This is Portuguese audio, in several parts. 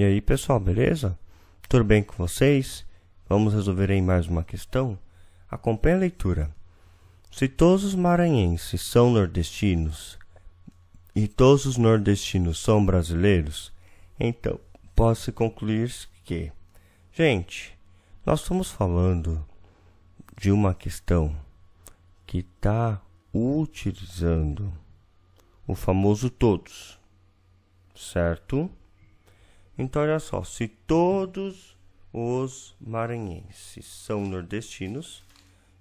E aí pessoal, beleza? Tudo bem com vocês? Vamos resolver aí mais uma questão? Acompanhe a leitura. Se todos os maranhenses são nordestinos e todos os nordestinos são brasileiros, então pode-se concluir que, gente, nós estamos falando de uma questão que está utilizando o famoso todos, certo? Então, olha só, se todos os maranhenses são nordestinos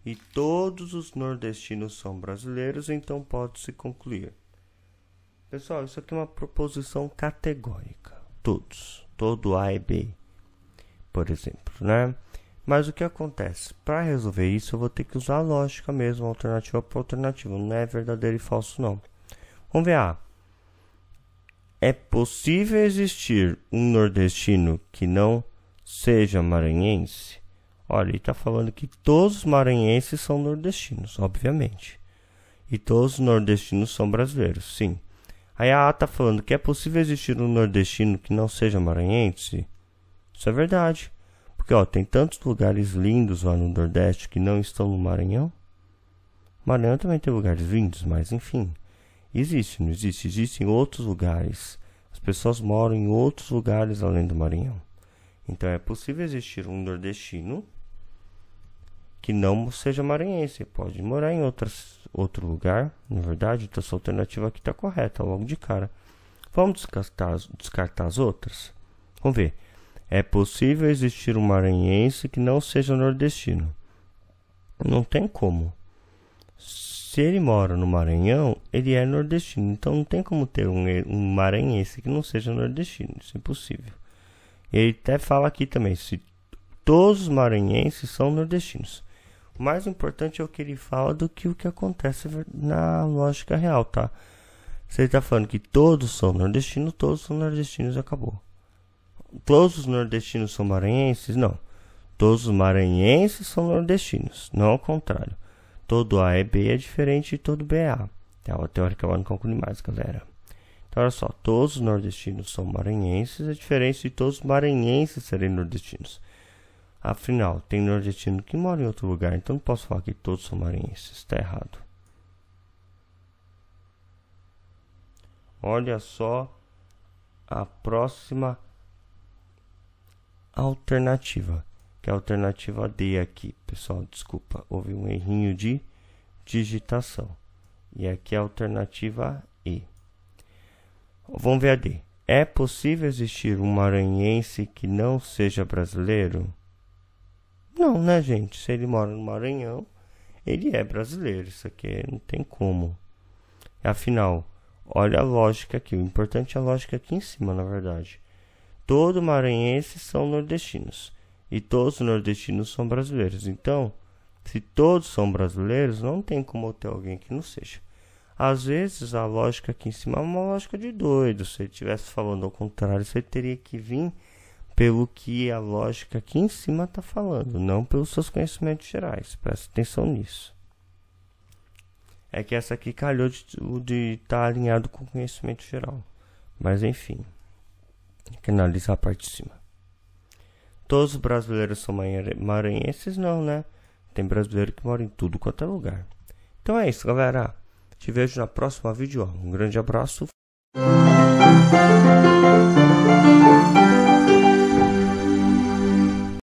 e todos os nordestinos são brasileiros, então pode-se concluir. Pessoal, isso aqui é uma proposição categórica. Todos, todo A e B, por exemplo, né? Mas o que acontece? Para resolver isso, eu vou ter que usar a lógica mesmo, alternativa por alternativa. Não é verdadeiro e falso, não. Vamos ver A. Ah, é possível existir um nordestino que não seja maranhense? Olha, ele está falando que todos os maranhenses são nordestinos, obviamente. E todos os nordestinos são brasileiros, sim. Aí a A está falando que é possível existir um nordestino que não seja maranhense? Isso é verdade. Porque ó, tem tantos lugares lindos lá no Nordeste que não estão no Maranhão. Maranhão também tem lugares lindos, mas enfim. Existe, não existe? Existe em outros lugares. As pessoas moram em outros lugares além do Maranhão. Então é possível existir um nordestino que não seja maranhense. Pode morar em outras, outro lugar, na é verdade, então essa alternativa aqui está correta logo de cara. Vamos descartar, descartar as outras? Vamos ver. É possível existir um maranhense que não seja nordestino? Não tem como se ele mora no Maranhão, ele é nordestino. Então não tem como ter um, um maranhense que não seja nordestino. Isso é impossível. Ele até fala aqui também: se todos os maranhenses são nordestinos. O mais importante é o que ele fala do que o que acontece na lógica real, tá? Se ele está falando que todos são nordestinos, todos são nordestinos, acabou. Todos os nordestinos são maranhenses? Não. Todos os maranhenses são nordestinos, não ao contrário todo A é B é diferente de todo B e A. uma teórica teórico eu não conclui mais, galera. Então, olha só, todos os nordestinos são maranhenses, é diferente de todos os maranhenses serem nordestinos. Afinal, tem nordestino que mora em outro lugar, então não posso falar que todos são maranhenses, está errado. Olha só a próxima alternativa que é a alternativa D aqui, pessoal, desculpa, houve um errinho de digitação. E aqui é a alternativa E. Vamos ver a D. É possível existir um maranhense que não seja brasileiro? Não, né, gente? Se ele mora no Maranhão, ele é brasileiro. Isso aqui é, não tem como. Afinal, olha a lógica aqui. O importante é a lógica aqui em cima, na verdade. Todo maranhense são nordestinos. E todos os nordestinos são brasileiros. Então, se todos são brasileiros, não tem como ter alguém que não seja. Às vezes a lógica aqui em cima é uma lógica de doido. Se ele estivesse falando ao contrário, você teria que vir pelo que a lógica aqui em cima está falando, não pelos seus conhecimentos gerais. Presta atenção nisso. É que essa aqui calhou de estar tá alinhado com o conhecimento geral. Mas enfim, tem que analisar a parte de cima todos os brasileiros são maranhenses, não, né? Tem brasileiro que mora em tudo quanto é lugar. Então é isso, galera. Te vejo na próxima vídeo. Um grande abraço.